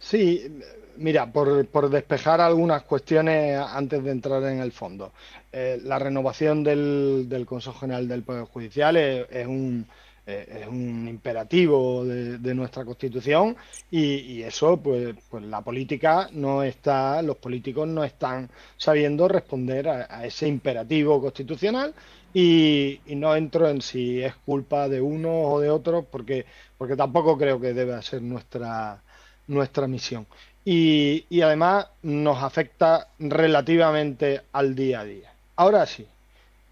Sí, mira, por, por, despejar algunas cuestiones antes de entrar en el fondo. Eh, la renovación del, del, Consejo General del Poder Judicial es, un, eh, es un, imperativo de, nuestra Constitución y, y, eso, pues, pues la política no está, los políticos no están sabiendo responder a, ese imperativo constitucional y, no entro en si es culpa de uno o de otro porque, porque tampoco creo que deba ser nuestra nuestra misión. Y, además nos afecta relativamente al día a día. Ahora sí,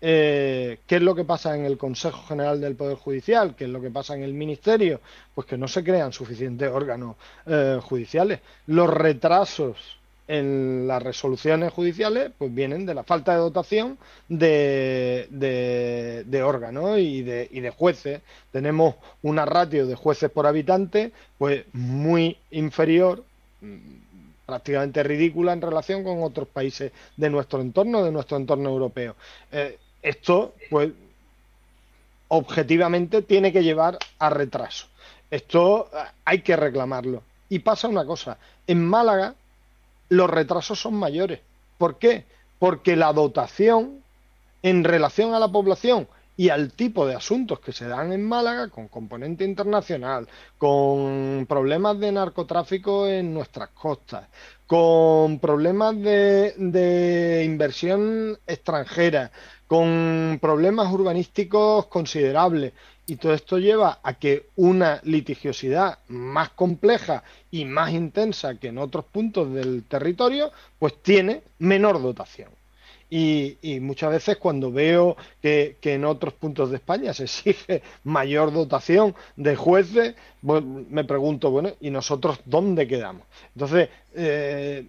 eh, ¿qué es lo que pasa en el Consejo General del Poder Judicial? ¿Qué es lo que pasa en el Ministerio? Pues que no se crean suficientes órganos eh, judiciales. Los retrasos en las resoluciones judiciales pues vienen de la falta de dotación de, de, órganos y de, y de, jueces. Tenemos una ratio de jueces por habitante pues muy inferior, mm, prácticamente ridícula en relación con otros países de nuestro entorno, de nuestro entorno europeo. Eh, esto pues objetivamente tiene que llevar a retraso. Esto eh, hay que reclamarlo. Y pasa una cosa, en Málaga los retrasos son mayores. ¿Por qué? Porque la dotación en relación a la población y al tipo de asuntos que se dan en Málaga, con componente internacional, con problemas de narcotráfico en nuestras costas, con problemas de, inversión extranjera, con problemas urbanísticos considerables y todo esto lleva a que una litigiosidad más compleja y más intensa que en otros puntos del territorio, pues tiene menor dotación. Y, muchas veces cuando veo que, en otros puntos de España se exige mayor dotación de jueces, pues me pregunto, bueno, ¿y nosotros dónde quedamos? Entonces, eh,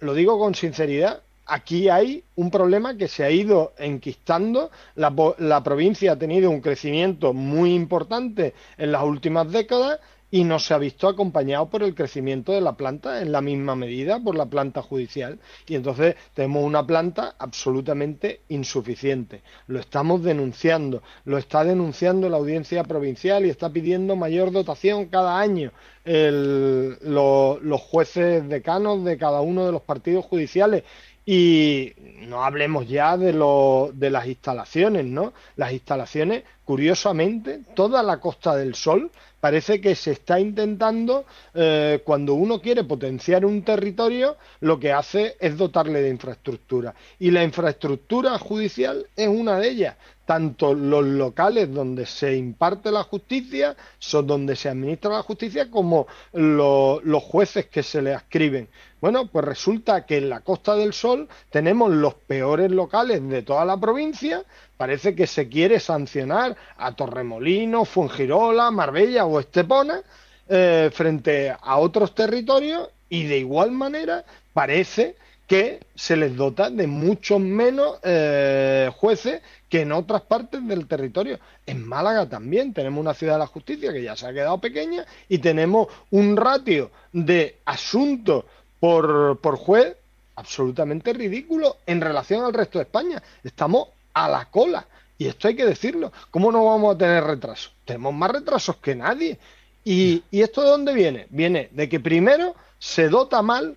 lo digo con sinceridad, aquí hay un problema que se ha ido enquistando. La, provincia ha tenido un crecimiento muy importante en las últimas décadas y no se ha visto acompañado por el crecimiento de la planta en la misma medida por la planta judicial. Y entonces tenemos una planta absolutamente insuficiente. Lo estamos denunciando, lo está denunciando la audiencia provincial y está pidiendo mayor dotación cada año. los jueces decanos de cada uno de los partidos judiciales y no hablemos ya de, lo, de las instalaciones, ¿no? Las instalaciones curiosamente, toda la Costa del Sol parece que se está intentando, eh, cuando uno quiere potenciar un territorio, lo que hace es dotarle de infraestructura. Y la infraestructura judicial es una de ellas. Tanto los locales donde se imparte la justicia, son donde se administra la justicia, como los jueces que se le ascriben. Bueno, pues resulta que en la Costa del Sol tenemos los peores locales de toda la provincia, Parece que se quiere sancionar a Torremolino, Fungirola, Marbella o Estepona eh, frente a otros territorios y de igual manera parece que se les dota de muchos menos eh, jueces que en otras partes del territorio. En Málaga también tenemos una ciudad de la justicia que ya se ha quedado pequeña y tenemos un ratio de asuntos por, por juez absolutamente ridículo en relación al resto de España. Estamos a la cola. Y esto hay que decirlo. ¿Cómo no vamos a tener retrasos? Tenemos más retrasos que nadie. ¿Y, ¿Y, esto de dónde viene? Viene de que primero se dota mal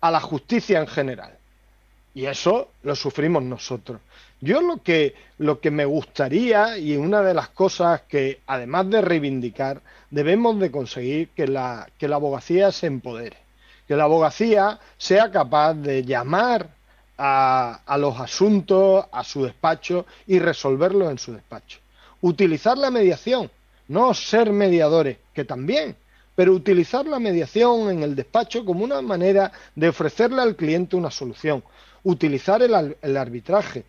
a la justicia en general. Y eso lo sufrimos nosotros. Yo lo que, lo que me gustaría, y una de las cosas que, además de reivindicar, debemos de conseguir que la, que la abogacía se empodere, que la abogacía sea capaz de llamar a, los asuntos, a su despacho y resolverlos en su despacho. Utilizar la mediación, no ser mediadores, que también, pero utilizar la mediación en el despacho como una manera de ofrecerle al cliente una solución. Utilizar el, el arbitraje,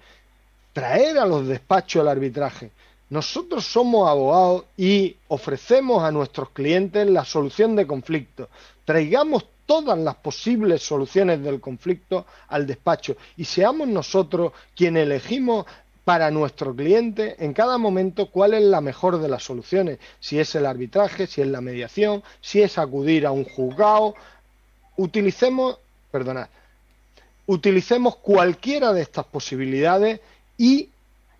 traer a los despachos el arbitraje. Nosotros somos abogados y ofrecemos a nuestros clientes la solución de conflictos. Traigamos todas las posibles soluciones del conflicto al despacho y seamos nosotros quienes elegimos para nuestro cliente en cada momento cuál es la mejor de las soluciones, si es el arbitraje, si es la mediación, si es acudir a un juzgado. Utilicemos, perdonad, utilicemos cualquiera de estas posibilidades y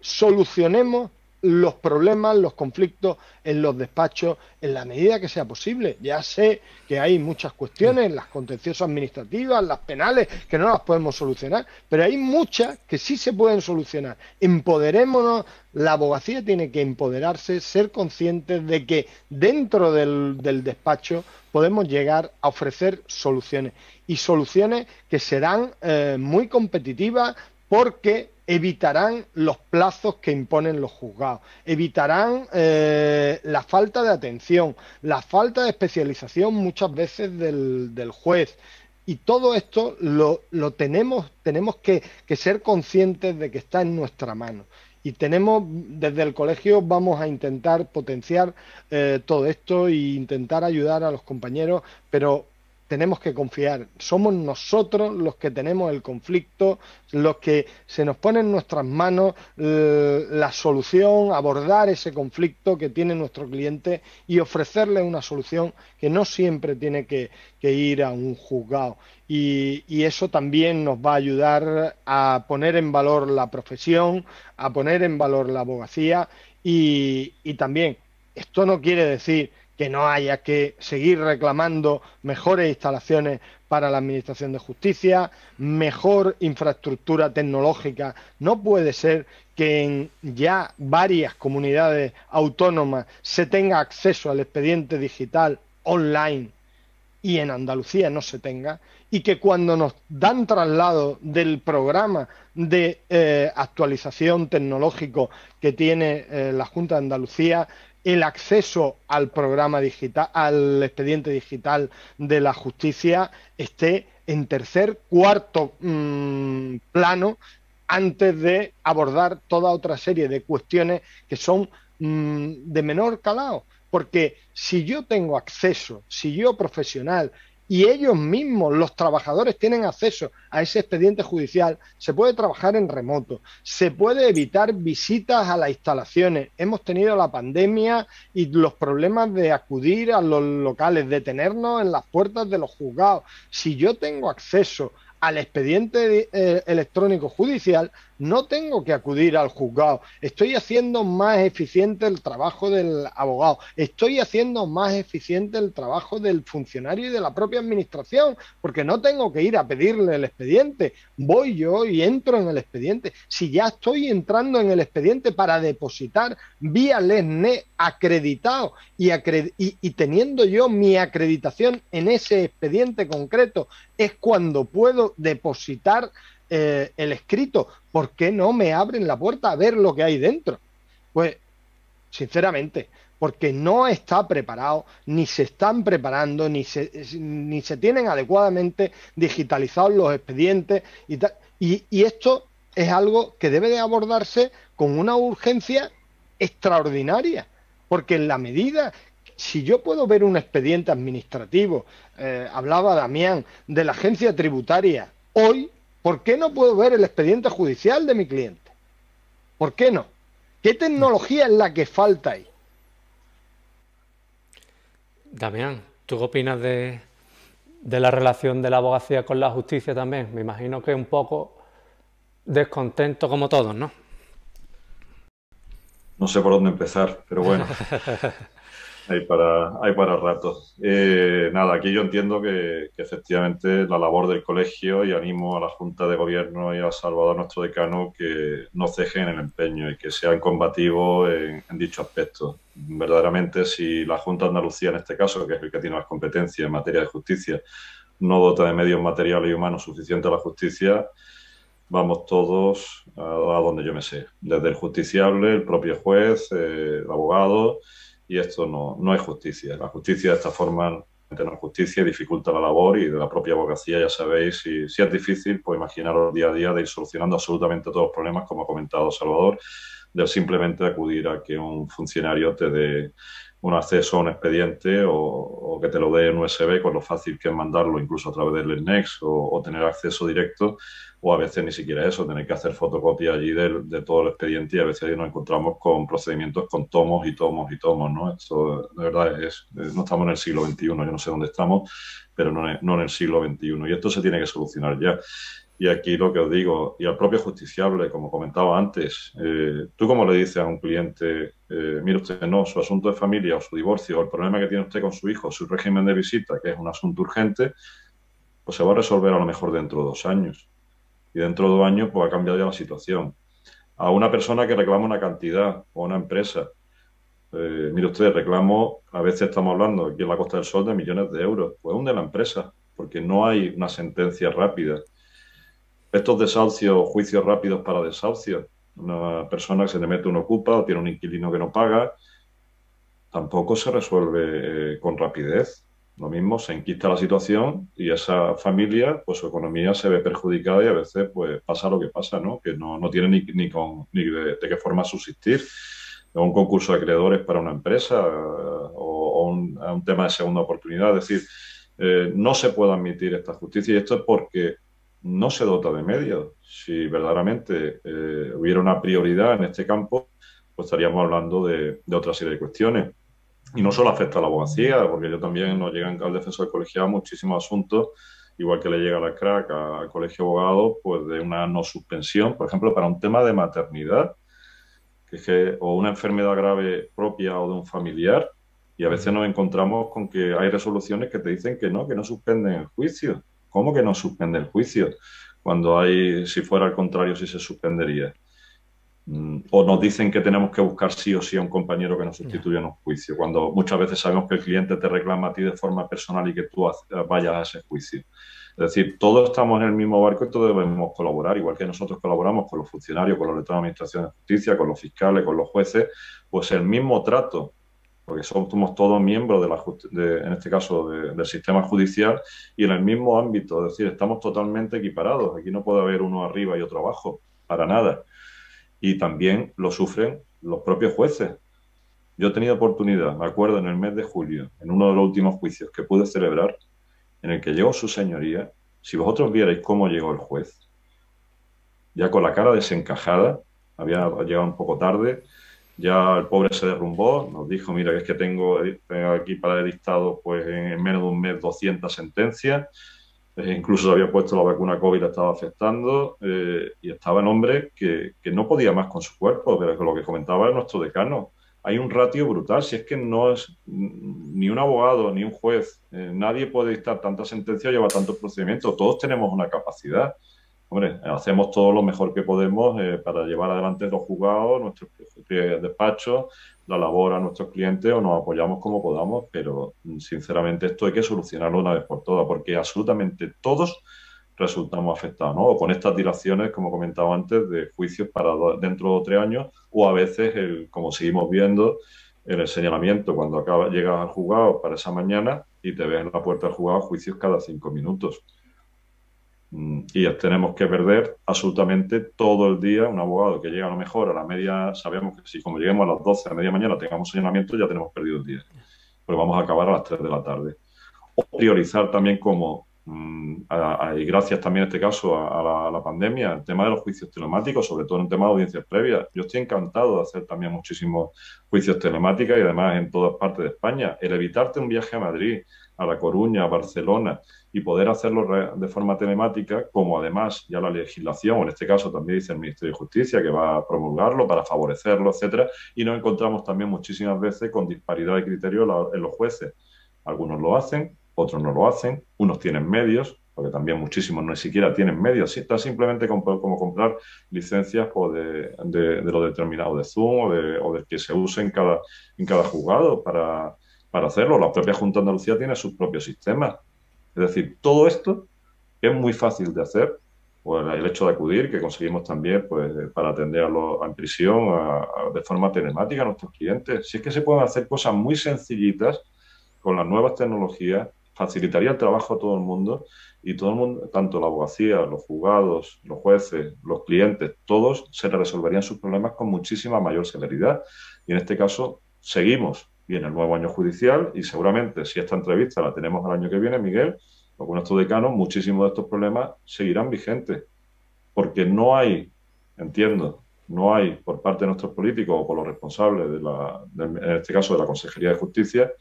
solucionemos los problemas, los conflictos en los despachos en la medida que sea posible. Ya sé que hay muchas cuestiones, las contenciosas administrativas, las penales, que no las podemos solucionar, pero hay muchas que sí se pueden solucionar. Empoderémonos, la abogacía tiene que empoderarse, ser conscientes de que dentro del, despacho podemos llegar a ofrecer soluciones y soluciones que serán eh, muy competitivas porque evitarán los plazos que imponen los juzgados, evitarán eh, la falta de atención, la falta de especialización muchas veces del, juez. Y todo esto lo, tenemos, tenemos que, ser conscientes de que está en nuestra mano y tenemos desde el colegio vamos a intentar potenciar eh, todo esto e intentar ayudar a los compañeros pero tenemos que confiar. Somos nosotros los que tenemos el conflicto, los que se nos pone en nuestras manos eh, la solución, abordar ese conflicto que tiene nuestro cliente y ofrecerle una solución que no siempre tiene que, ir a un juzgado. Y, eso también nos va a ayudar a poner en valor la profesión, a poner en valor la abogacía y también, esto no quiere decir que no haya que seguir reclamando mejores instalaciones para la Administración de Justicia, mejor infraestructura tecnológica. No puede ser que en ya varias comunidades autónomas se tenga acceso al expediente digital online y en Andalucía no se tenga, y que cuando nos dan traslado del programa de eh, actualización tecnológico que tiene eh, la Junta de Andalucía, el acceso al programa digital, al expediente digital de la justicia esté en tercer, cuarto mm, plano antes de abordar toda otra serie de cuestiones que son mm, de menor calado. Porque si yo tengo acceso, si yo profesional y ellos mismos, los trabajadores, tienen acceso a ese expediente judicial, se puede trabajar en remoto, se puede evitar visitas a las instalaciones. Hemos tenido la pandemia y los problemas de acudir a los locales, de tenernos en las puertas de los juzgados. Si yo tengo acceso al expediente eh, electrónico judicial, no tengo que acudir al juzgado, estoy haciendo más eficiente el trabajo del abogado, estoy haciendo más eficiente el trabajo del funcionario y de la propia administración, porque no tengo que ir a pedirle el expediente, voy yo y entro en el expediente. Si ya estoy entrando en el expediente para depositar vía LESNE acreditado y teniendo yo mi acreditación en ese expediente concreto, es cuando puedo depositar eh, el escrito? ¿Por qué no me abren la puerta a ver lo que hay dentro? Pues, sinceramente, porque no está preparado, ni se están preparando, ni se, ni se tienen adecuadamente digitalizados los expedientes y, esto es algo que debe de abordarse con una urgencia extraordinaria, porque en la medida si yo puedo ver un expediente administrativo, eh, hablaba Damián, de la agencia tributaria, hoy ¿Por qué no puedo ver el expediente judicial de mi cliente? ¿Por qué no? ¿Qué tecnología es la que falta ahí? Damián, ¿tú qué opinas de, de la relación de la abogacía con la justicia también? Me imagino que es un poco descontento como todos, ¿no? No sé por dónde empezar, pero bueno. Hay para, hay para rato. Eh, nada, aquí yo entiendo que, efectivamente la labor del colegio y animo a la Junta de Gobierno y a Salvador, nuestro decano, que no cejen en el empeño y que sean combativos en, dicho aspecto. Verdaderamente, si la Junta de Andalucía, en este caso, que es el que tiene más competencia en materia de justicia, no dota de medios materiales y humanos suficientes a la justicia, vamos todos a, donde yo me sé. Desde el justiciable, el propio juez, eh, el abogado y esto no, no es justicia. La justicia de esta forma no es justicia, dificulta la labor y de la propia abogacía, ya sabéis, si, si es difícil, pues imaginaros día a día de ir solucionando absolutamente todos los problemas, como ha comentado Salvador, de simplemente acudir a que un funcionario te dé un acceso a un expediente o, que te lo dé en USB con lo fácil que es mandarlo incluso a través del Next o, tener acceso directo o a veces ni siquiera eso, tener que hacer fotocopia allí de, todo el expediente y a veces ahí nos encontramos con procedimientos con tomos y tomos y tomos, ¿no? Esto de verdad es, eh, no estamos en el siglo XXI, yo no sé dónde estamos, pero no, no en el siglo XXI y esto se tiene que solucionar ya. Y aquí lo que os digo, y al propio justiciable, como comentaba antes, eh, tú como le dices a un cliente, eh, mire usted, no, su asunto de familia o su divorcio o el problema que tiene usted con su hijo, su régimen de visita, que es un asunto urgente, pues se va a resolver a lo mejor dentro de dos años. Y dentro de dos años pues ha cambiado ya la situación. A una persona que reclama una cantidad o una empresa, eh, mire usted, reclamo, a veces estamos hablando aquí en la Costa del Sol de millones de euros, pues un de la empresa, porque no hay una sentencia rápida estos desahucios, juicios rápidos para desahucios, una persona que se le mete un ocupa o tiene un inquilino que no paga, tampoco se resuelve eh, con rapidez. Lo mismo, se enquista la situación y esa familia, pues su economía se ve perjudicada y a veces pues pasa lo que pasa, ¿no? Que no, tiene ni, ni de, qué forma subsistir. Un concurso de acreedores para una empresa eh, o, un, tema de segunda oportunidad. Es decir, eh, no se puede admitir esta justicia y esto es porque no se dota de medios. Si verdaderamente eh, hubiera una prioridad en este campo, pues estaríamos hablando de, otra serie de cuestiones. Y no solo afecta a la abogacía, porque yo también nos llegan al defensor colegiado muchísimos asuntos, igual que le llega a la CRAC, al colegio abogado, pues de una no suspensión, por ejemplo, para un tema de maternidad, que que, o una enfermedad grave propia o de un familiar, y a veces nos encontramos con que hay resoluciones que te dicen que no, que no suspenden el juicio. ¿Cómo que no suspende el juicio? Cuando hay, si fuera al contrario, si se suspendería. Mm, o nos dicen que tenemos que buscar sí o sí a un compañero que nos sustituya en un juicio, cuando muchas veces sabemos que el cliente te reclama a ti de forma personal y que tú eh, vayas a ese juicio. Es decir, todos estamos en el mismo barco y todos debemos colaborar, igual que nosotros colaboramos con los funcionarios, con los letrados de administración de justicia, con los fiscales, con los jueces, pues el mismo trato porque somos todos miembros de la de, en este caso del sistema judicial y en el mismo ámbito, es decir, estamos totalmente equiparados, aquí no puede haber uno arriba y otro abajo, para nada. Y también lo sufren los propios jueces. Yo he tenido oportunidad, me acuerdo en el mes de julio, en uno de los últimos juicios que pude celebrar, en el que llegó su señoría, si vosotros vierais cómo llegó el juez, ya con la cara desencajada, había llegado un poco tarde, ya el pobre se derrumbó, nos dijo, mira, es que eh, tengo, aquí para el pues en menos de un mes 200 sentencias, eh, incluso se había puesto la vacuna COVID, la estaba afectando, eh, y estaba en hombre que, que, no podía más con su cuerpo, pero lo que comentaba nuestro decano, hay un ratio brutal, si es que no es ni un abogado, ni un juez, nadie puede dictar tantas sentencias, llevar tantos procedimientos, todos tenemos una capacidad hombre, hacemos todo lo mejor que podemos eh, para llevar adelante los juzgados, nuestros eh, despachos, la labor a nuestros clientes o nos apoyamos como podamos, pero mm, sinceramente esto hay que solucionarlo una vez por todas, porque absolutamente todos resultamos afectados, ¿no? O con estas dilaciones, como comentaba antes, de juicios para dentro de tres años, o a veces, como seguimos viendo, el señalamiento, cuando acaba, llegas al juzgado para esa mañana y te ves en la puerta del juzgado juicios cada cinco minutos y tenemos que perder absolutamente todo el día un abogado que llega a lo mejor a la media, sabemos que si como lleguemos a las 12 a la media mañana tengamos señalamiento, ya tenemos perdido el día, pero vamos a acabar a las 3 de la tarde. O priorizar también como, mm, y gracias también en este caso a, la, a la pandemia, el tema de los juicios telemáticos, sobre todo en el tema de audiencias previas. Yo estoy encantado de hacer también muchísimos juicios telemáticos y además en todas partes de España. El evitarte un viaje a Madrid, a La Coruña, a Barcelona, y poder hacerlo de forma telemática, como además ya la legislación, o en este caso también dice el Ministerio de Justicia, que va a promulgarlo para favorecerlo, etcétera, y nos encontramos también muchísimas veces con disparidad de criterio en los jueces. Algunos lo hacen, otros no lo hacen, unos tienen medios, porque también muchísimos no siquiera tienen medios, está simplemente como, comprar licencias de, lo determinado de Zoom o, de, que se use en cada, en cada juzgado para para hacerlo. La propia Junta de Andalucía tiene sus propios sistemas. Es decir, todo esto es muy fácil de hacer. Pues, el hecho de acudir, que conseguimos también pues, para atender a en prisión de forma telemática a nuestros clientes. Si es que se pueden hacer cosas muy sencillitas con las nuevas tecnologías, facilitaría el trabajo a todo el mundo y todo el mundo, tanto la abogacía, los juzgados, los jueces, los clientes, todos se resolverían sus problemas con muchísima mayor celeridad. Y en este caso, seguimos viene el nuevo año judicial y seguramente si esta entrevista la tenemos el año que viene, Miguel, o con estos decanos, muchísimos de estos problemas seguirán vigentes, porque no hay, entiendo, no hay por parte de nuestros políticos o por los responsables, de la, en este caso de la Consejería de Justicia,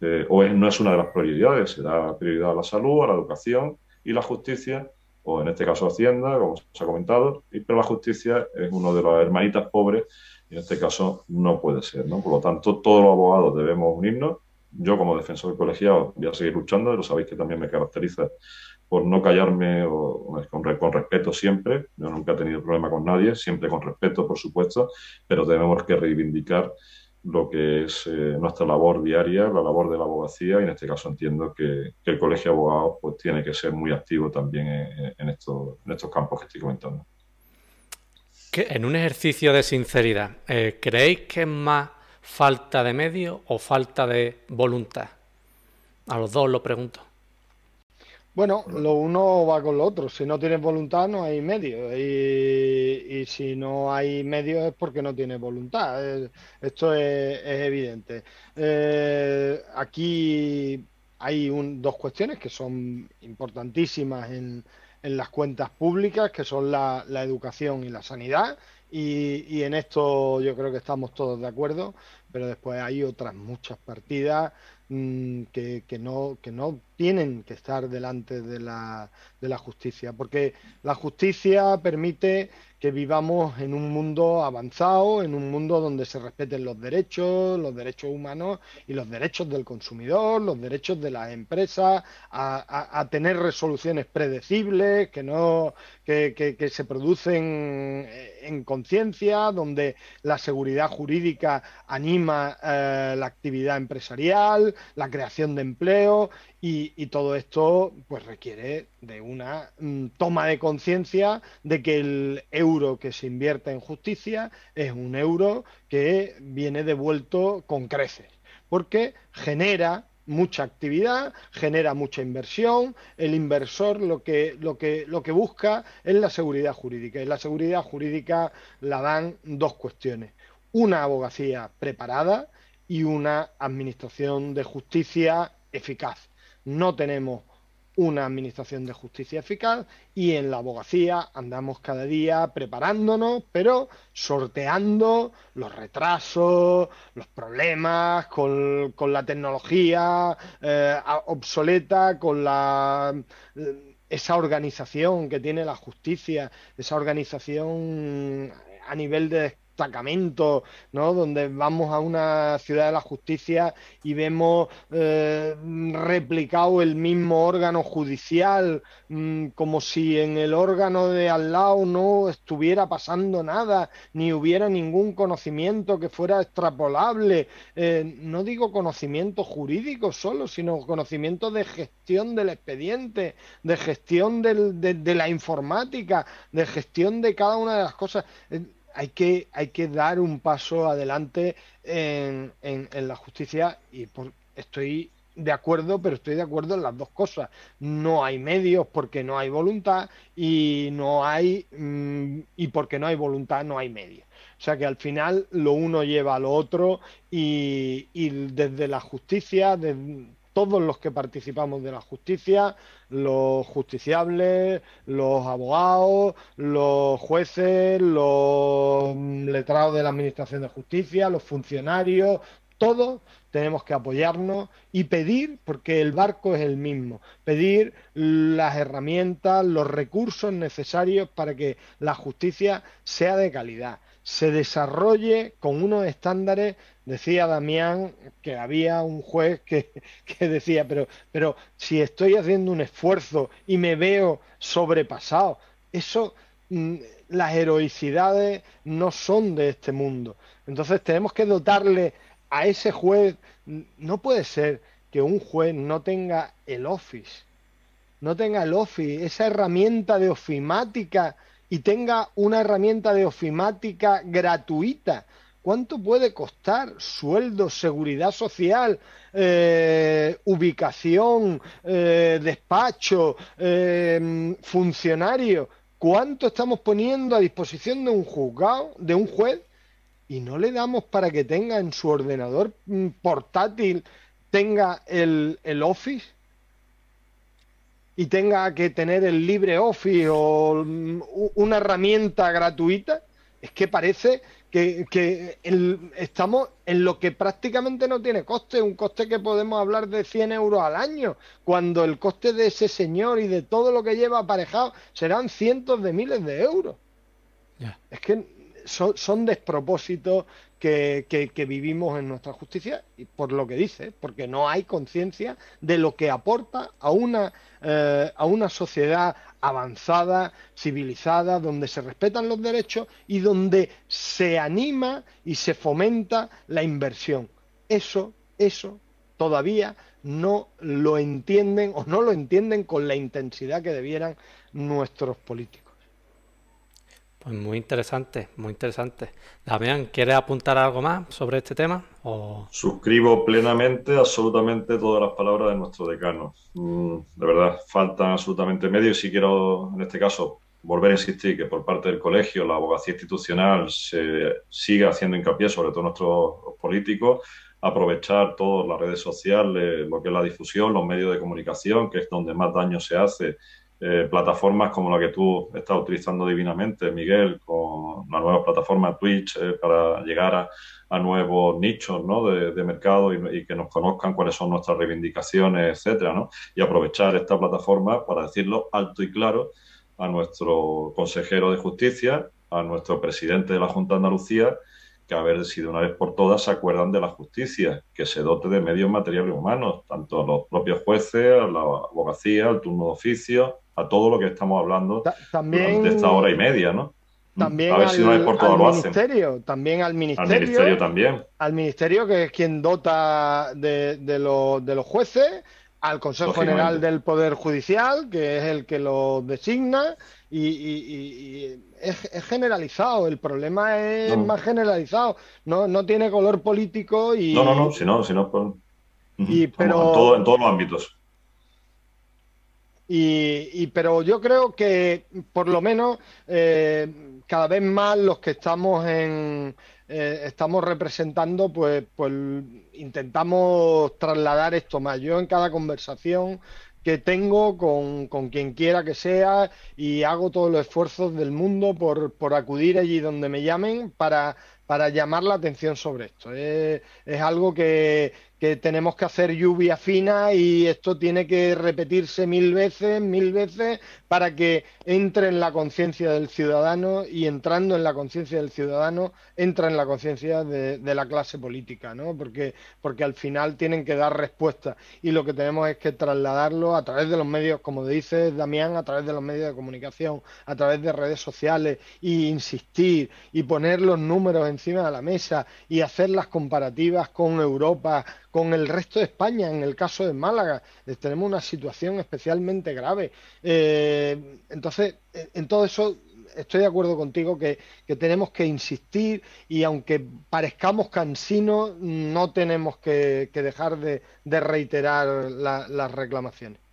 eh, o no es una de las prioridades, se da prioridad a la salud, a la educación y la justicia, o en este caso Hacienda, como se ha comentado, y, pero la justicia es uno de los hermanitas pobres en este caso no puede ser, ¿no? Por lo tanto, todos los abogados debemos unirnos. Yo como defensor del colegiado voy a seguir luchando, lo sabéis que también me caracteriza por no callarme o, con, respeto siempre. Yo nunca he tenido problema con nadie, siempre con respeto, por supuesto, pero tenemos que reivindicar lo que es eh, nuestra labor diaria, la labor de la abogacía, y en este caso entiendo que, el Colegio de Abogados pues, tiene que ser muy activo también estos, en estos campos que estoy comentando en un ejercicio de sinceridad, eh, ¿creéis que es más falta de medio o falta de voluntad? A los dos lo pregunto. Bueno, lo uno va con lo otro. Si no tienes voluntad, no hay medio. Y, si no hay medio es porque no tienes voluntad. Esto es, evidente. Eh, aquí hay dos cuestiones que son importantísimas en, en las cuentas públicas, que son la, educación y la sanidad. Y, en esto yo creo que estamos todos de acuerdo, pero después hay otras muchas partidas mm, que, no, que no tienen que estar delante de la, de la justicia, porque la justicia permite que vivamos en un mundo avanzado, en un mundo donde se respeten los derechos, los derechos humanos y los derechos del consumidor, los derechos de las empresas, a, tener resoluciones predecibles que no que, se producen en conciencia, donde la seguridad jurídica anima eh, la actividad empresarial, la creación de empleo y, todo esto pues requiere de una mm, toma de conciencia de que el euro que se invierte en justicia es un euro que viene devuelto con creces, porque genera mucha actividad, genera mucha inversión, el inversor lo que, lo que, lo que busca es la seguridad jurídica, y la seguridad jurídica la dan dos cuestiones, una abogacía preparada y una administración de justicia eficaz no tenemos una administración de justicia eficaz y en la abogacía andamos cada día preparándonos, pero sorteando los retrasos, los problemas con, la tecnología eh, obsoleta, con la... Eh, esa organización que tiene la justicia, esa organización a nivel de destacamento ¿no? Donde vamos a una ciudad de la justicia y vemos eh, replicado el mismo órgano judicial, mm, como si en el órgano de al lado no estuviera pasando nada, ni hubiera ningún conocimiento que fuera extrapolable. Eh, no digo conocimiento jurídico solo, sino conocimiento de gestión del expediente, de gestión de, la informática, de gestión de cada una de las cosas. Eh, hay que, hay que dar un paso adelante en, la justicia y estoy de acuerdo, pero estoy de acuerdo en las dos cosas. No hay medios porque no hay voluntad y no hay mm, y porque no hay voluntad no hay medios. O sea que al final lo uno lleva a lo otro y, y desde la justicia, desde, todos los que participamos de la justicia, los justiciables, los abogados, los jueces, los mm, letrados de la Administración de Justicia, los funcionarios, todos tenemos que apoyarnos y pedir, porque el barco es el mismo, pedir las herramientas, los recursos necesarios para que la justicia sea de calidad, se desarrolle con unos estándares Decía Damián que había un juez que, que decía, pero, pero si estoy haciendo un esfuerzo y me veo sobrepasado, eso mm, las heroicidades no son de este mundo. Entonces tenemos que dotarle a ese juez, no puede ser que un juez no tenga el office, no tenga el office, esa herramienta de ofimática y tenga una herramienta de ofimática gratuita ¿Cuánto puede costar sueldo, seguridad social, eh, ubicación, eh, despacho, eh, funcionario? ¿Cuánto estamos poniendo a disposición de un juzgado, de un juez? Y no le damos para que tenga en su ordenador mm, portátil, tenga el, el Office y tenga que tener el LibreOffice o mm, una herramienta gratuita. Es que parece que, estamos en lo que prácticamente no tiene coste, un coste que podemos hablar de 100 euros al año, cuando el coste de ese señor y de todo lo que lleva aparejado serán cientos de miles de euros. Es que son, despropósitos que, vivimos en nuestra justicia, y por lo que dice, porque no hay conciencia de lo que aporta a una, eh, a una sociedad, avanzada, civilizada, donde se respetan los derechos y donde se anima y se fomenta la inversión. Eso, eso todavía no lo entienden o no lo entienden con la intensidad que debieran nuestros políticos. Pues muy interesante, muy interesante. Damián, ¿quieres apuntar algo más sobre este tema? Suscribo plenamente, absolutamente todas las palabras de nuestro decano. Mm, de verdad, faltan absolutamente medios y si quiero, en este caso, volver a insistir que por parte del colegio, la abogacía institucional se siga haciendo hincapié, sobre todo nuestros políticos, aprovechar todas las redes sociales, lo que es la difusión, los medios de comunicación, que es donde más daño se hace eh, plataformas como la que tú estás utilizando divinamente, Miguel, con la nueva plataforma Twitch eh, para llegar a, nuevos nichos de, mercado y, que nos conozcan cuáles son nuestras reivindicaciones, etcétera, ¿no? y aprovechar esta plataforma para decirlo alto y claro a nuestro consejero de justicia, a nuestro presidente de la Junta de Andalucía, que a ver si de una vez por todas se acuerdan de la justicia, que se dote de medios materiales humanos, tanto a los propios jueces, a la abogacía, al turno de oficio, a todo lo que estamos hablando también, de esta hora y media, ¿no? También a ver si no por todo lo hacen. También al ministerio. también. Al ministerio, que es quien dota de, de, los jueces, al Consejo General del Poder Judicial, que es el que lo designa, y, es, generalizado, el problema es más generalizado, no, no tiene color político y... No, no, no, si no, si pues, Y, pero... en, todo, en todos los ámbitos. Y, pero yo creo que por lo menos eh, cada vez más los que estamos en eh, estamos representando pues pues intentamos trasladar esto más yo en cada conversación que tengo con, con quien quiera que sea y hago todos los esfuerzos del mundo por, por acudir allí donde me llamen para para llamar la atención sobre esto. Es, es algo que, que tenemos que hacer lluvia fina y esto tiene que repetirse mil veces, mil veces, para que entre en la conciencia del ciudadano y entrando en la conciencia del ciudadano entra en la conciencia de, la clase política, ¿no? Porque, porque al final tienen que dar respuesta y lo que tenemos es que trasladarlo a través de los medios, como dice Damián, a través de los medios de comunicación, a través de redes sociales e insistir y poner los números encima de la mesa y hacer las comparativas con Europa, con el resto de España, en el caso de Málaga. Eh, tenemos una situación especialmente grave. Eh, eh, entonces, eh, en todo eso estoy de acuerdo contigo que, tenemos que insistir y aunque parezcamos cansinos, no tenemos que, dejar de, reiterar las reclamaciones.